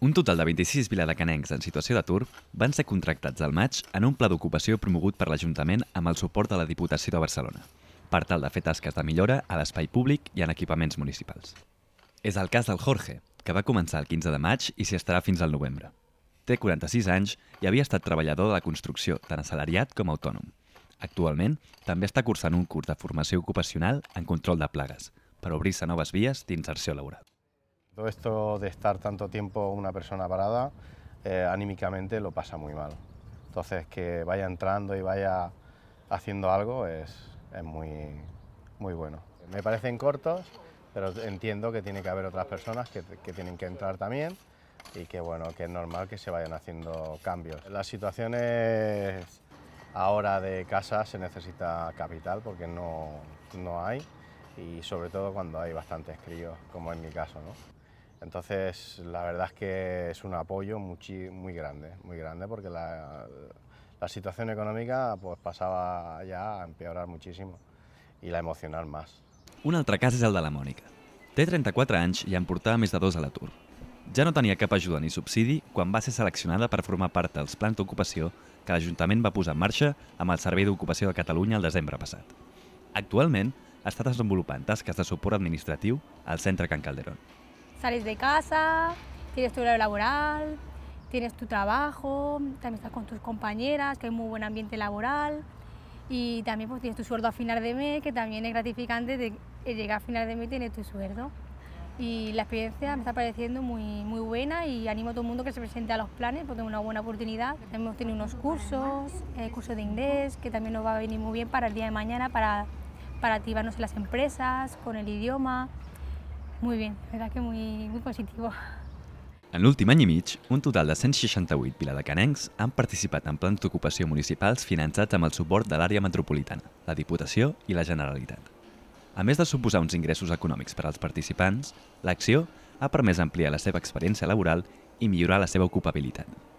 Un total de 26 viladecanencs en situació d'atur van ser contractats al maig en un pla d'ocupació promogut per l'Ajuntament amb el suport de la Diputació de Barcelona, per tal de fer tasques de millora a l'espai públic i en equipaments municipals. És el cas del Jorge, que va començar el 15 de maig i s'hi estarà fins al novembre. Té 46 anys i havia estat treballador de la construcció, tant assalariat com autònom. Actualment, també està cursant un curs de formació ocupacional en control de plagues, per obrir-se noves vies d'inserció laboral. Todo esto de estar tanto tiempo una persona parada, eh, anímicamente lo pasa muy mal. Entonces, que vaya entrando y vaya haciendo algo es, muy, bueno. Me parecen cortos, pero entiendo que tiene que haber otras personas que, tienen que entrar también y que bueno, que es normal que se vayan haciendo cambios. Las situaciones ahora de casa se necesita capital porque no, hay y sobre todo cuando hay bastantes críos, como en mi caso. Entonces, la verdad es que es un apoyo muy, muy grande, muy grande, porque la, la situación económica pues, passava ja a empeorar moltíssim i la emocional més. Un altre cas és el de la Mònica. Té 34 anys i en portava més de dos a l'atur. Ja no tenia cap ajuda ni subsidi quan va ser seleccionada per formar part dels plans d'ocupació que l'Ajuntament va posar en marxa amb el Servei d'Ocupació de Catalunya el desembre passat. Actualment està desenvolupant tasques de suport administratiu al centre Can Calderón. sales de casa, tienes tu horario laboral, tienes tu trabajo, también estás con tus compañeras, que hay muy buen ambiente laboral y también pues tienes tu sueldo a final de mes, que también es gratificante de llegar a final de mes y tener tu sueldo. Y la experiencia me está pareciendo muy, muy buena y animo a todo el mundo que se presente a los planes porque es una buena oportunidad. hemos tenido unos cursos, el eh, curso de inglés, que también nos va a venir muy bien para el día de mañana, para, para activarnos en las empresas, con el idioma. Muy bien, la verdad que muy, muy positivo. En l'últim any i mig, un total de 168 viladecanencs han participat en plans d'ocupació municipals finançats amb el suport de l'àrea metropolitana, la Diputació i la Generalitat. A més de suposar uns ingressos econòmics per als participants, l'acció ha permès ampliar la seva experiència laboral i millorar la seva ocupabilitat.